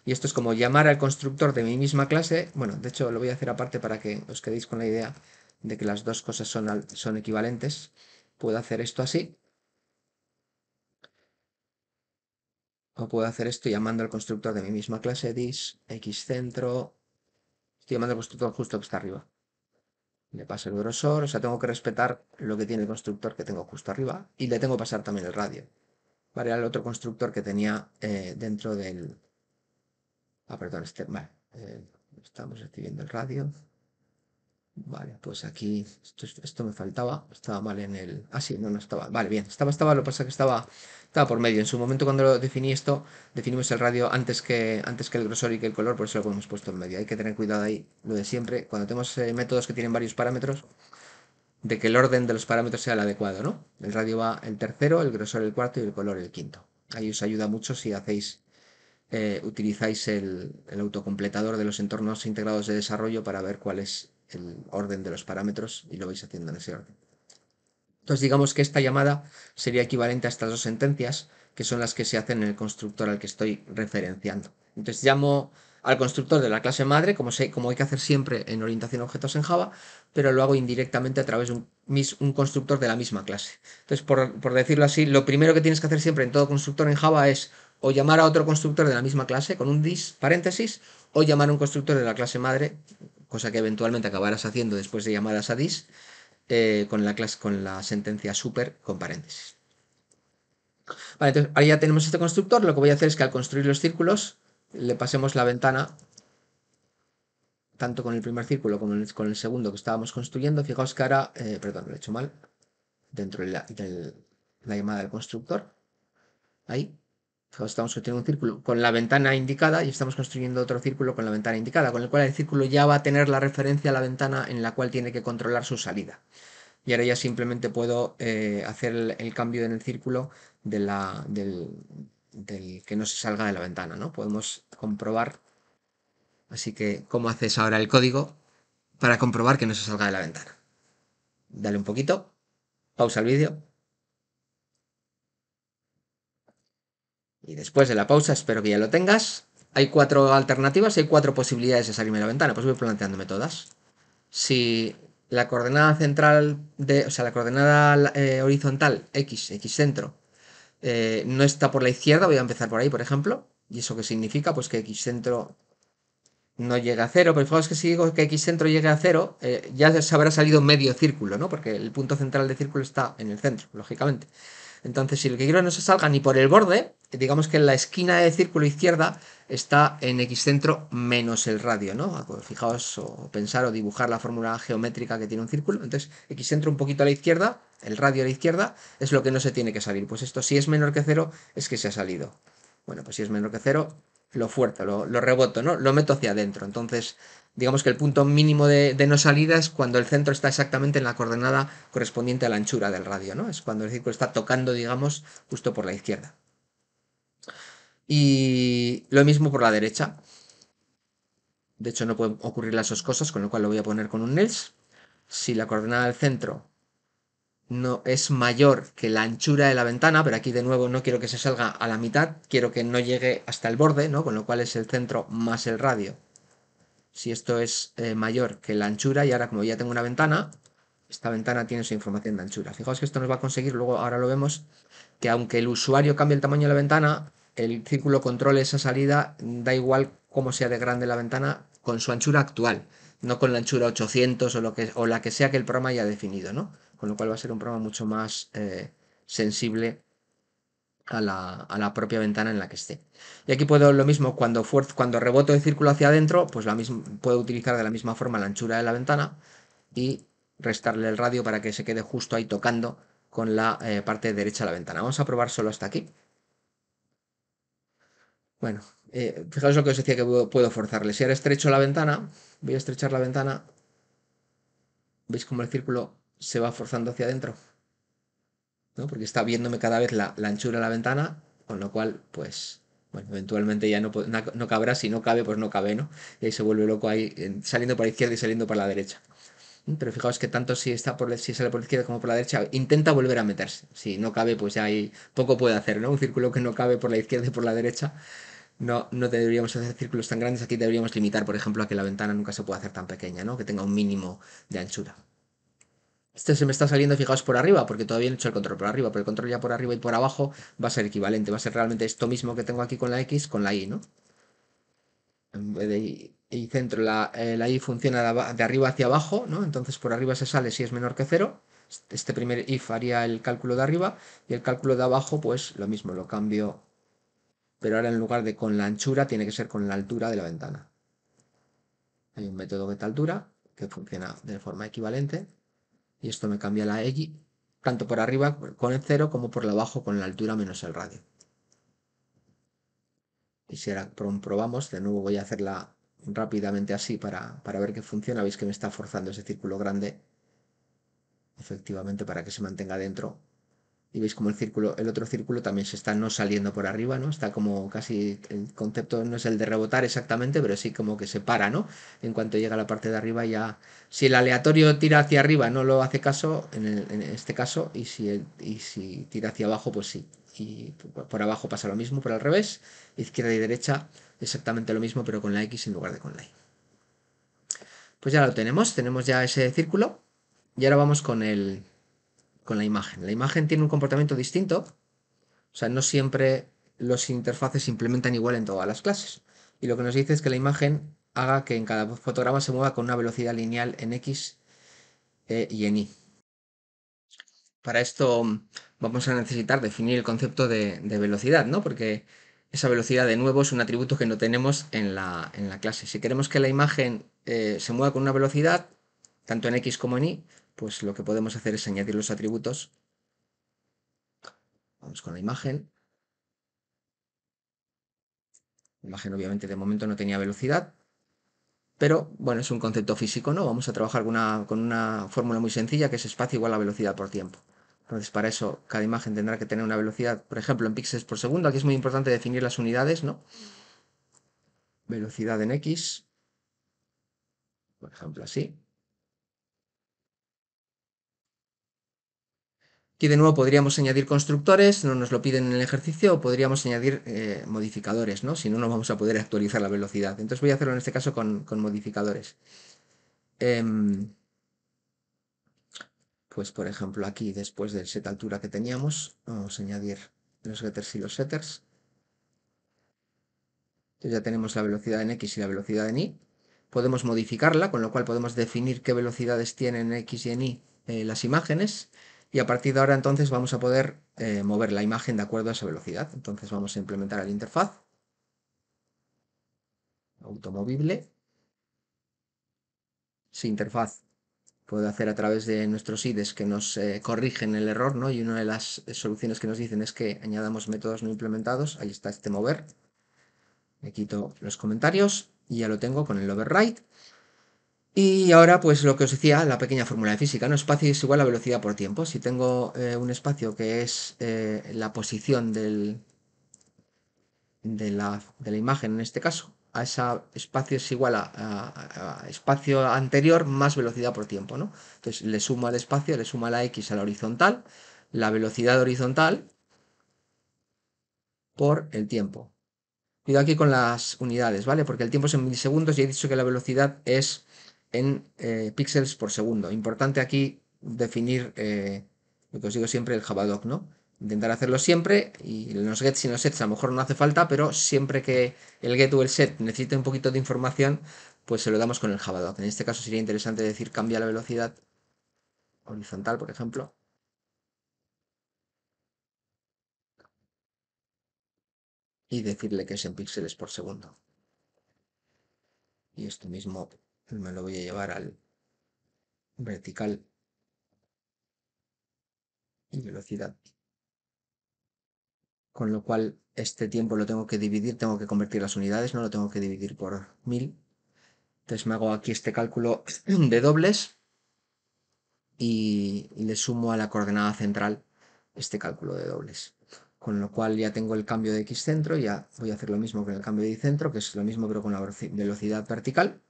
Y esto es como llamar al constructor de mi misma clase. Bueno, de hecho lo voy a hacer aparte para que os quedéis con la idea de que las dos cosas son, son equivalentes. Puedo hacer esto así. O puedo hacer esto llamando al constructor de mi misma clase, dis, x centro. Estoy llamando al constructor justo que está arriba. Le paso el grosor, o sea, tengo que respetar lo que tiene el constructor que tengo justo arriba y le tengo que pasar también el radio. Vale, al otro constructor que tenía eh, dentro del, Ah, perdón, este, vale, eh, estamos recibiendo el radio. Vale, pues aquí esto, me faltaba, estaba mal en el... Ah, sí, no, no estaba. Vale, bien, estaba, estaba, lo que pasa es que estaba, estaba por medio. En su momento cuando lo definí esto, definimos el radio antes que, antes que el grosor y que el color, por eso lo hemos puesto en medio. Hay que tener cuidado ahí, lo de siempre, cuando tenemos métodos que tienen varios parámetros, de que el orden de los parámetros sea el adecuado, ¿no? El radio va el tercero, el grosor el cuarto y el color el quinto. Ahí os ayuda mucho si hacéis eh, utilizáis el, autocompletador de los entornos integrados de desarrollo para ver cuál es el orden de los parámetros y lo vais haciendo en ese orden. Entonces digamos que esta llamada sería equivalente a estas dos sentencias, que son las que se hacen en el constructor al que estoy referenciando. Entonces llamo al constructor de la clase madre, como, sé, como hay que hacer siempre en orientación a objetos en Java, pero lo hago indirectamente a través de un, constructor de la misma clase. Entonces, por decirlo así, lo primero que tienes que hacer siempre en todo constructor en Java es o llamar a otro constructor de la misma clase con un dis paréntesis o llamar a un constructor de la clase madre, cosa que eventualmente acabarás haciendo después de llamadas a dis eh, con, la clase, con la sentencia super con paréntesis. Vale, entonces ahí ya tenemos este constructor. Lo que voy a hacer es que al construir los círculos le pasemos la ventana tanto con el primer círculo como con el segundo que estábamos construyendo. Fijaos que ahora, eh, perdón, lo he hecho mal, dentro de la, de la llamada del constructor. Ahí, estamos construyendo un círculo con la ventana indicada y estamos construyendo otro círculo con la ventana indicada, con el cual el círculo ya va a tener la referencia a la ventana en la cual tiene que controlar su salida. Y ahora ya simplemente puedo eh, hacer el, cambio en el círculo de la, del, del, que no se salga de la ventana, ¿no? Podemos comprobar, así que, ¿cómo haces ahora el código para comprobar que no se salga de la ventana? Dale un poquito, pausa el vídeo Y después de la pausa, espero que ya lo tengas. Hay cuatro alternativas hay cuatro posibilidades de salirme de la ventana, pues voy planteándome todas. Si la coordenada central, de, o sea, la coordenada eh, horizontal, x, x centro, eh, no está por la izquierda, voy a empezar por ahí, por ejemplo. ¿Y eso qué significa? Pues que x centro no llega a cero, pero fijaos que si digo que x centro llegue a cero, eh, ya se habrá salido medio círculo, ¿no? Porque el punto central del círculo está en el centro, lógicamente. Entonces, si lo que quiero no se salga ni por el borde, digamos que la esquina del círculo izquierda está en x centro menos el radio, ¿no? Fijaos o pensar o dibujar la fórmula geométrica que tiene un círculo. Entonces, x centro un poquito a la izquierda, el radio a la izquierda, es lo que no se tiene que salir. Pues esto, si es menor que cero, es que se ha salido. Bueno, pues si es menor que cero, lo fuerte, lo, reboto, ¿no? Lo meto hacia adentro. Entonces, digamos que el punto mínimo de, no salida es cuando el centro está exactamente en la coordenada correspondiente a la anchura del radio, ¿no? Es cuando el círculo está tocando, digamos, justo por la izquierda. Y lo mismo por la derecha. De hecho, no pueden ocurrir las dos cosas, con lo cual lo voy a poner con un NELS. Si la coordenada del centro no es mayor que la anchura de la ventana, pero aquí de nuevo no quiero que se salga a la mitad, quiero que no llegue hasta el borde, ¿no? Con lo cual es el centro más el radio. Si esto es eh, mayor que la anchura, y ahora como ya tengo una ventana, esta ventana tiene su información de anchura. Fijaos que esto nos va a conseguir, luego ahora lo vemos, que aunque el usuario cambie el tamaño de la ventana, el círculo controle esa salida, da igual cómo sea de grande la ventana, con su anchura actual, no con la anchura 800 o, lo que, o la que sea que el programa haya definido, ¿no? con lo cual va a ser un programa mucho más eh, sensible a la, propia ventana en la que esté. Y aquí puedo lo mismo, cuando, cuando reboto el círculo hacia adentro, pues la puedo utilizar de la misma forma la anchura de la ventana y restarle el radio para que se quede justo ahí tocando con la eh, parte derecha de la ventana. Vamos a probar solo hasta aquí. Bueno, eh, fijaos lo que os decía que puedo forzarle. Si ahora estrecho la ventana, voy a estrechar la ventana. ¿Veis como el círculo se va forzando hacia adentro. ¿no? Porque está viéndome cada vez la, anchura de la ventana, con lo cual, pues, bueno, eventualmente ya no, no cabrá, si no cabe, pues no cabe, ¿no? Y ahí se vuelve loco ahí, saliendo por la izquierda y saliendo por la derecha. ¿Mm? Pero fijaos que tanto si, está por, si sale por la izquierda como por la derecha, intenta volver a meterse. Si no cabe, pues ya ahí poco puede hacer, ¿no? Un círculo que no cabe por la izquierda y por la derecha. No, no deberíamos hacer círculos tan grandes. Aquí deberíamos limitar, por ejemplo, a que la ventana nunca se pueda hacer tan pequeña, ¿no? Que tenga un mínimo de anchura. Este se me está saliendo, fijaos, por arriba, porque todavía no he hecho el control por arriba, pero el control ya por arriba y por abajo va a ser equivalente, va a ser realmente esto mismo que tengo aquí con la X, con la Y, ¿no? En vez de y, centro, la, Y eh, funciona de arriba hacia abajo, ¿no? Entonces por arriba se sale si es menor que cero, este, este primer if haría el cálculo de arriba y el cálculo de abajo pues lo mismo, lo cambio pero ahora en lugar de con la anchura tiene que ser con la altura de la ventana hay un método de altura que funciona de forma equivalente y esto me cambia la X, tanto por arriba con el cero como por abajo con la altura menos el radio. Y si ahora probamos, de nuevo voy a hacerla rápidamente así para, para ver que funciona, veis que me está forzando ese círculo grande, efectivamente para que se mantenga dentro y veis como el círculo, el otro círculo también se está no saliendo por arriba, ¿no? Está como casi, el concepto no es el de rebotar exactamente, pero sí como que se para, ¿no? En cuanto llega a la parte de arriba ya, si el aleatorio tira hacia arriba no lo hace caso, en, este caso, y si, y si tira hacia abajo, pues sí. Y por abajo pasa lo mismo, por al revés, izquierda y derecha exactamente lo mismo, pero con la X en lugar de con la Y. Pues ya lo tenemos, tenemos ya ese círculo. Y ahora vamos con el, con la imagen. La imagen tiene un comportamiento distinto, o sea, no siempre los interfaces se implementan igual en todas las clases. Y lo que nos dice es que la imagen haga que en cada fotograma se mueva con una velocidad lineal en X e y en Y. Para esto mm, vamos a necesitar definir el concepto de, velocidad, ¿no? Porque esa velocidad de nuevo es un atributo que no tenemos en la, clase. Si queremos que la imagen eh, se mueva con una velocidad, tanto en X como en Y, pues lo que podemos hacer es añadir los atributos. Vamos con la imagen. La imagen obviamente de momento no tenía velocidad, pero bueno, es un concepto físico, ¿no? Vamos a trabajar con una, con una fórmula muy sencilla que es espacio igual a velocidad por tiempo. Entonces, para eso, cada imagen tendrá que tener una velocidad, por ejemplo, en píxeles por segundo. Aquí es muy importante definir las unidades, ¿no? Velocidad en X, por ejemplo, así. Aquí de nuevo podríamos añadir constructores, no nos lo piden en el ejercicio, o podríamos añadir eh, modificadores, ¿no? Si no, no vamos a poder actualizar la velocidad. Entonces voy a hacerlo en este caso con, modificadores. Em, pues por ejemplo aquí, después del set altura que teníamos, vamos a añadir los getters y los setters. ya tenemos la velocidad en X y la velocidad en Y. Podemos modificarla, con lo cual podemos definir qué velocidades tienen en X y en Y eh, las imágenes y a partir de ahora entonces vamos a poder eh, mover la imagen de acuerdo a esa velocidad. Entonces vamos a implementar el interfaz automovible. Si interfaz puedo hacer a través de nuestros IDES que nos eh, corrigen el error, ¿no? Y una de las eh, soluciones que nos dicen es que añadamos métodos no implementados. Ahí está este mover. Me quito los comentarios y ya lo tengo con el override. Y ahora, pues lo que os decía, la pequeña fórmula de física, ¿no? Espacio es igual a velocidad por tiempo. Si tengo eh, un espacio que es eh, la posición del, de, la, imagen, en este caso, a ese espacio es igual a, espacio anterior más velocidad por tiempo, ¿no? Entonces le sumo al espacio, le sumo a la x a la horizontal, la velocidad horizontal por el tiempo. Cuidado aquí con las unidades, ¿vale? Porque el tiempo es en milisegundos y he dicho que la velocidad es en eh, píxeles por segundo. Importante aquí definir eh, lo que os digo siempre, el Javadoc, ¿no? Intentar hacerlo siempre y los gets y los sets a lo mejor no hace falta, pero siempre que el get o el set necesite un poquito de información, pues se lo damos con el Javadoc. En este caso sería interesante decir cambia la velocidad horizontal, por ejemplo. Y decirle que es en píxeles por segundo. Y esto mismo pues, me lo voy a llevar al vertical y velocidad. Con lo cual, este tiempo lo tengo que dividir, tengo que convertir las unidades, no lo tengo que dividir por 1000. Entonces me hago aquí este cálculo de dobles y le sumo a la coordenada central este cálculo de dobles. Con lo cual ya tengo el cambio de x centro, ya voy a hacer lo mismo con el cambio de y centro, que es lo mismo pero con la velocidad vertical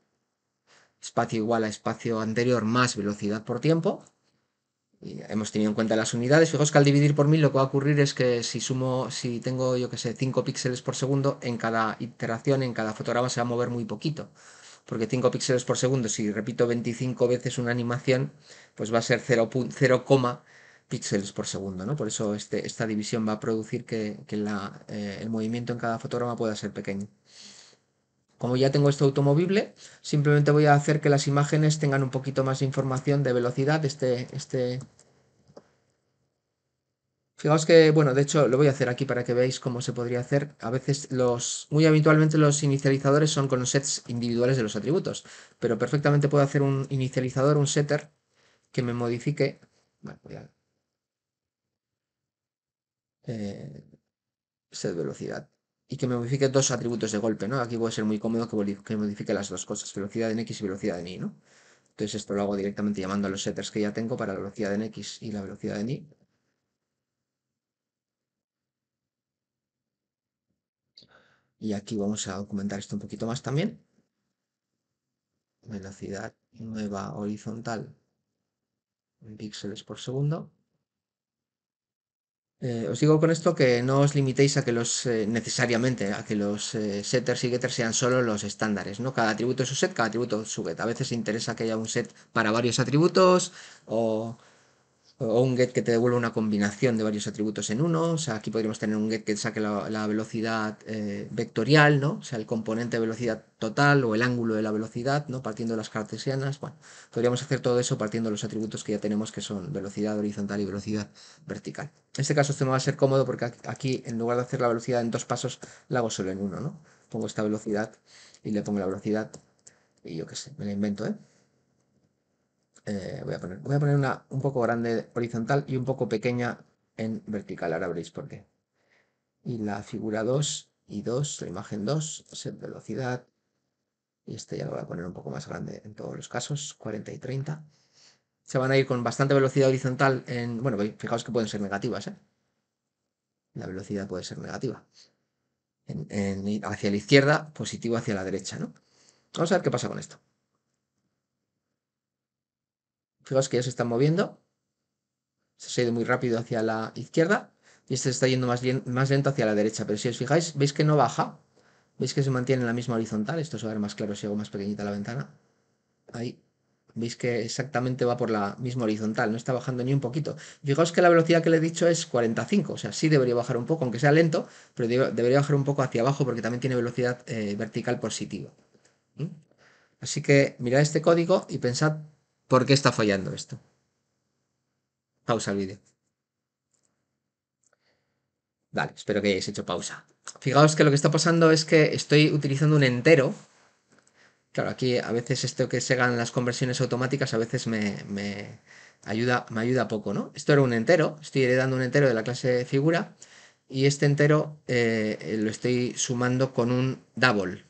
espacio igual a espacio anterior más velocidad por tiempo. Y hemos tenido en cuenta las unidades. Fijos que al dividir por 1000 lo que va a ocurrir es que si sumo, si tengo, yo que sé, 5 píxeles por segundo, en cada iteración, en cada fotograma se va a mover muy poquito. Porque 5 píxeles por segundo, si repito 25 veces una animación, pues va a ser 0, píxeles por segundo, Por eso este, esta división va a producir que, eh, el movimiento en cada fotograma pueda ser pequeño. Como ya tengo esto automovible, simplemente voy a hacer que las imágenes tengan un poquito más de información de velocidad. Este, este... Fijaos que, bueno, de hecho lo voy a hacer aquí para que veáis cómo se podría hacer. A veces los, muy habitualmente los inicializadores son con los sets individuales de los atributos, pero perfectamente puedo hacer un inicializador, un setter, que me modifique. voy a... Eh, set velocidad y que me modifique dos atributos de golpe, ¿no? Aquí puede ser muy cómodo que, modifique las dos cosas, velocidad en x y velocidad en y, ¿no? Entonces esto lo hago directamente llamando a los setters que ya tengo para la velocidad en x y la velocidad en y. Y aquí vamos a documentar esto un poquito más también. Velocidad nueva horizontal en píxeles por segundo. Eh, os digo con esto que no os limitéis a que los eh, necesariamente, a que los eh, setters y getters sean solo los estándares, ¿no? Cada atributo es su set, cada atributo es su get. A veces interesa que haya un set para varios atributos o o un get que te devuelve una combinación de varios atributos en uno. O sea, aquí podríamos tener un get que saque la, velocidad eh, vectorial, ¿no? O sea, el componente de velocidad total o el ángulo de la velocidad, ¿no? Partiendo de las cartesianas. Bueno, podríamos hacer todo eso partiendo los atributos que ya tenemos, que son velocidad horizontal y velocidad vertical. En este caso esto no va a ser cómodo porque aquí, en lugar de hacer la velocidad en dos pasos, la hago solo en uno, ¿no? Pongo esta velocidad y le pongo la velocidad y yo qué sé, me la invento, ¿eh? Eh, voy a poner, una un poco grande horizontal y un poco pequeña en vertical, ahora veréis por qué. Y la figura 2 y 2, la imagen 2, set velocidad, y este ya lo voy a poner un poco más grande en todos los casos, 40 y 30. Se van a ir con bastante velocidad horizontal en, bueno, fijaos que pueden ser negativas, ¿eh? La velocidad puede ser negativa. en, hacia la izquierda, positivo hacia la derecha, ¿no? Vamos a ver qué pasa con esto. Fijaos que ya se está moviendo. Se ha ido muy rápido hacia la izquierda. Y este se está yendo más, lento hacia la derecha. Pero si os fijáis, veis que no baja. Veis que se mantiene en la misma horizontal. Esto se va a ver más claro si hago más pequeñita la ventana. Ahí. Veis que exactamente va por la misma horizontal. No está bajando ni un poquito. Fijaos que la velocidad que le he dicho es 45. O sea, sí debería bajar un poco, aunque sea lento. Pero debería bajar un poco hacia abajo porque también tiene velocidad eh, vertical positiva. ¿Mm? Así que mirad este código y pensad ¿Por qué está fallando esto? Pausa el vídeo. Vale, espero que hayáis hecho pausa. Fijaos que lo que está pasando es que estoy utilizando un entero. Claro, aquí a veces esto que se hagan las conversiones automáticas a veces me, ayuda, me ayuda poco, ¿no? Esto era un entero, estoy heredando un entero de la clase figura y este entero eh, lo estoy sumando con un double.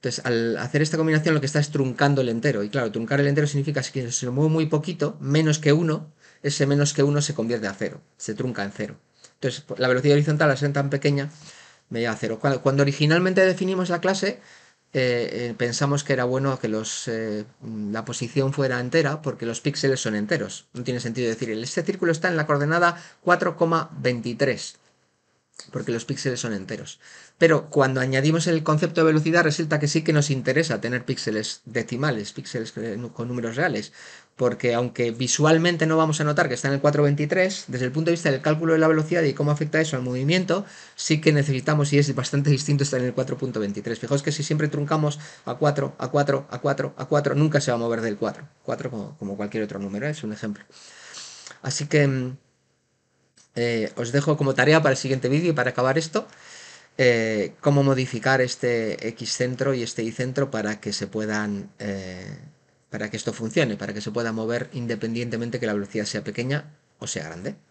Entonces, al hacer esta combinación lo que está es truncando el entero. Y claro, truncar el entero significa que si se mueve muy poquito, menos que 1, ese menos que 1 se convierte a 0, se trunca en 0. Entonces, la velocidad horizontal, al ser tan pequeña, me lleva a 0. Cuando, originalmente definimos la clase, eh, eh, pensamos que era bueno que los, eh, la posición fuera entera porque los píxeles son enteros. No tiene sentido decir, este círculo está en la coordenada 4,23 porque los píxeles son enteros. Pero cuando añadimos el concepto de velocidad resulta que sí que nos interesa tener píxeles decimales, píxeles con números reales, porque aunque visualmente no vamos a notar que está en el 423, desde el punto de vista del cálculo de la velocidad y cómo afecta eso al movimiento, sí que necesitamos y es bastante distinto estar en el 4.23. Fijaos que si siempre truncamos a 4, a 4, a 4, a 4, nunca se va a mover del 4. 4 como, cualquier otro número, ¿eh? es un ejemplo. Así que... Mm, eh, os dejo como tarea para el siguiente vídeo y para acabar esto, eh, cómo modificar este X centro y este Y centro para que se puedan, eh, para que esto funcione, para que se pueda mover independientemente que la velocidad sea pequeña o sea grande.